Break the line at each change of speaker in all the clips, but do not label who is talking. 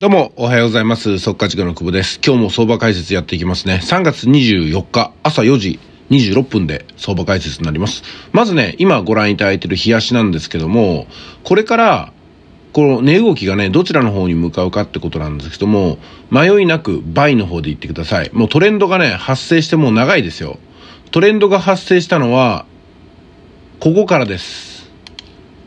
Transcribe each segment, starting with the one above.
どうも、おはようございます。価値塾の久保です。今日も相場解説やっていきますね。3月24日、朝4時26分で相場解説になります。まずね、今ご覧いただいている冷やしなんですけども、これから、この値動きがね、どちらの方に向かうかってことなんですけども、迷いなく倍の方で行ってください。もうトレンドがね、発生してもう長いですよ。トレンドが発生したのは、ここからです。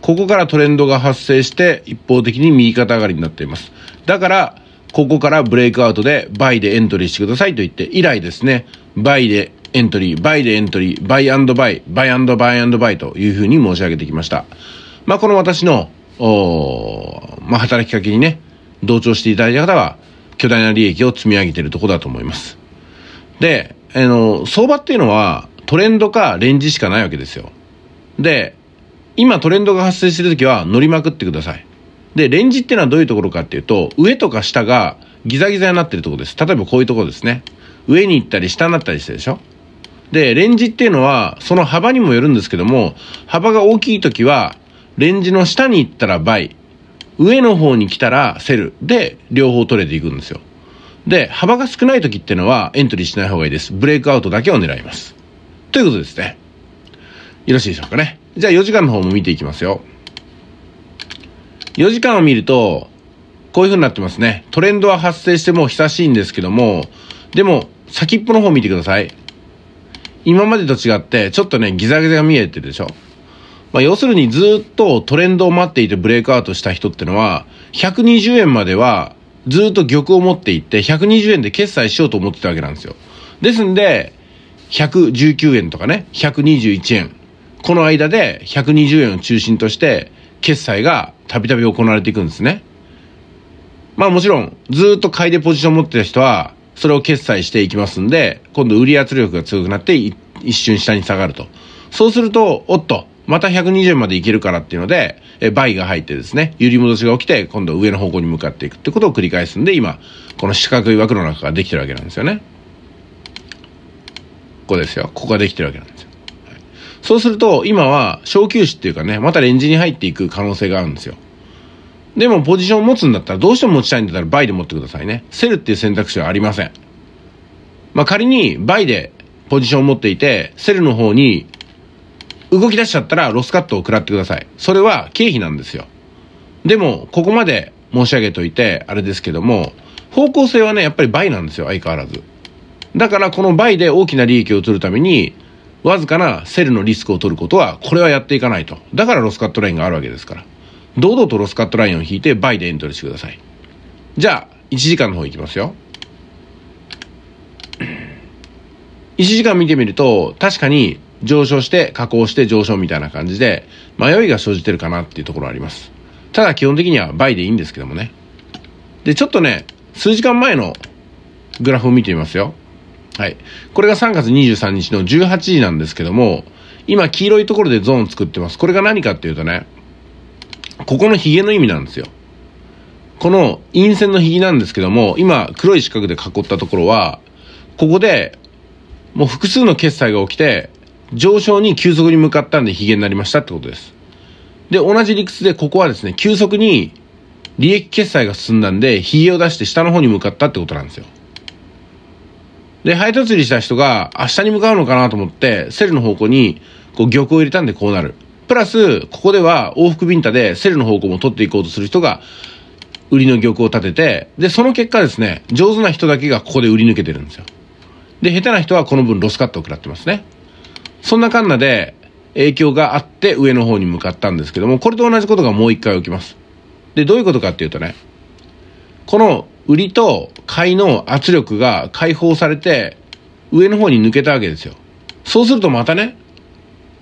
ここからトレンドが発生して一方的に右肩上がりになっています。だから、ここからブレイクアウトで、バイでエントリーしてくださいと言って、以来ですね、バイでエントリー、バイでエントリー、バイバイ、バイバイバイというふうに申し上げてきました。まあ、この私の、おまあ、働きかけにね、同調していただいた方は、巨大な利益を積み上げているとこだと思います。で、あの、相場っていうのは、トレンドかレンジしかないわけですよ。で、今トレンドが発生してる時は乗りまくってください。で、レンジっていうのはどういうところかっていうと、上とか下がギザギザになってるとこです。例えばこういうとこですね。上に行ったり下になったりしてるでしょで、レンジっていうのは、その幅にもよるんですけども、幅が大きい時は、レンジの下に行ったら倍、上の方に来たらセルで、両方取れていくんですよ。で、幅が少ない時っていうのは、エントリーしない方がいいです。ブレイクアウトだけを狙います。ということですね。よろしいでしょうかね。じゃあ4時間の方も見ていきますよ。4時間を見ると、こういう風になってますね。トレンドは発生してもう久しいんですけども、でも、先っぽの方見てください。今までと違って、ちょっとね、ギザギザが見えてるでしょ。まあ、要するにずっとトレンドを待っていてブレイクアウトした人ってのは、120円まではずっと玉を持っていって、120円で決済しようと思ってたわけなんですよ。ですんで、119円とかね、121円。この間で120円を中心として、決済がたびたび行われていくんですね。まあもちろん、ずっと買いでポジション持ってた人は、それを決済していきますんで、今度売り圧力が強くなって、一瞬下に下がると。そうすると、おっと、また120までいけるからっていうので、え、倍が入ってですね、揺り戻しが起きて、今度上の方向に向かっていくってことを繰り返すんで、今、この四角い枠の中ができてるわけなんですよね。ここですよ。ここができてるわけなんですよ。そうすると、今は小休止っていうかね、またレンジに入っていく可能性があるんですよ。でも、ポジションを持つんだったら、どうしても持ちたいんだったら、倍で持ってくださいね。セルっていう選択肢はありません。まあ、仮に、倍でポジションを持っていて、セルの方に動き出しちゃったらロスカットを食らってください。それは経費なんですよ。でも、ここまで申し上げといて、あれですけども、方向性はね、やっぱり倍なんですよ、相変わらず。だから、この倍で大きな利益を取るために、わずかなセルのリスクを取ることは、これはやっていかないと。だからロスカットラインがあるわけですから。堂々とロスカットラインを引いて、バイでエントリーしてください。じゃあ、1時間の方いきますよ。1時間見てみると、確かに上昇して下降して上昇みたいな感じで、迷いが生じてるかなっていうところあります。ただ基本的には倍でいいんですけどもね。で、ちょっとね、数時間前のグラフを見てみますよ。はい。これが3月23日の18時なんですけども、今黄色いところでゾーン作ってます。これが何かっていうとね、ここのヒゲの意味なんですよ。この陰線のヒゲなんですけども、今黒い四角で囲ったところは、ここでもう複数の決済が起きて、上昇に急速に向かったんでヒゲになりましたってことです。で、同じ理屈でここはですね、急速に利益決済が進んだんで、ヒゲを出して下の方に向かったってことなんですよ。で、配達入した人が明日に向かうのかなと思って、セルの方向にこう玉を入れたんでこうなる。プラス、ここでは往復ビンタでセルの方向も取っていこうとする人が、売りの玉を立てて、で、その結果ですね、上手な人だけがここで売り抜けてるんですよ。で、下手な人はこの分ロスカットを食らってますね。そんなかんなで、影響があって上の方に向かったんですけども、これと同じことがもう一回起きます。で、どういうことかっていうとね、この売りと買いの圧力が解放されて、上の方に抜けたわけですよ。そうするとまたね、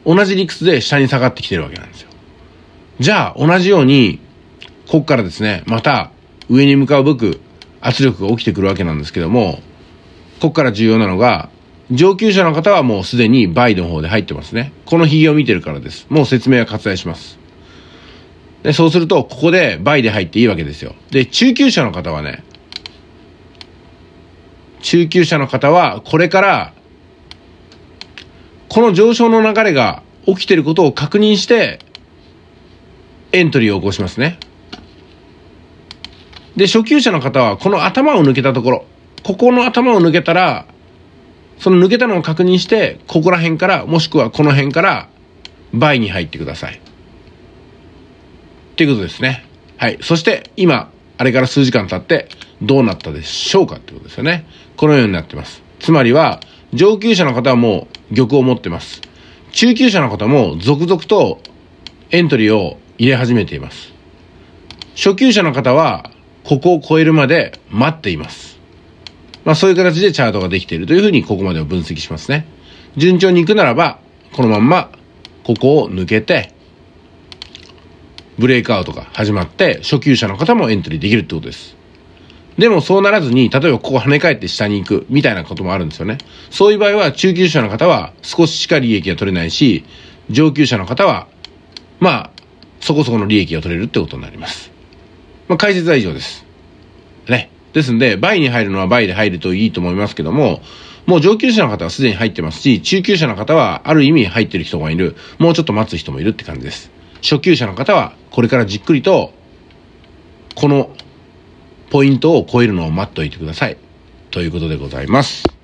同じ理屈で下に下がってきてるわけなんですよ。じゃあ、同じように、こっからですね、また上に向かうべく圧力が起きてくるわけなんですけども、こっから重要なのが、上級者の方はもうすでに倍の方で入ってますね。このげを見てるからです。もう説明は割愛します。で、そうすると、ここで倍で入っていいわけですよ。で、中級者の方はね、中級者の方はこれからこの上昇の流れが起きてることを確認してエントリーを起こしますね。で、初級者の方はこの頭を抜けたところ、ここの頭を抜けたら、その抜けたのを確認して、ここら辺から、もしくはこの辺から倍に入ってください。っていうことですね。はい。そして今、あれから数時間経ってどうなったでしょうかってことですよね。このようになってます。つまりは、上級者の方はもう玉を持ってます。中級者の方も続々とエントリーを入れ始めています。初級者の方は、ここを超えるまで待っています。まあそういう形でチャートができているというふうにここまでを分析しますね。順調に行くならば、このまんまここを抜けて、ブレイクアウトが始まって、初級者の方もエントリーできるってことです。でもそうならずに、例えばここ跳ね返って下に行くみたいなこともあるんですよね。そういう場合は中級者の方は少ししか利益が取れないし、上級者の方は、まあ、そこそこの利益が取れるってことになります。まあ、解説は以上です。ね。ですんで、倍に入るのは倍で入るといいと思いますけども、もう上級者の方はすでに入ってますし、中級者の方はある意味入ってる人がいる。もうちょっと待つ人もいるって感じです。初級者の方はこれからじっくりとこのポイントを超えるのを待っておいてください。ということでございます。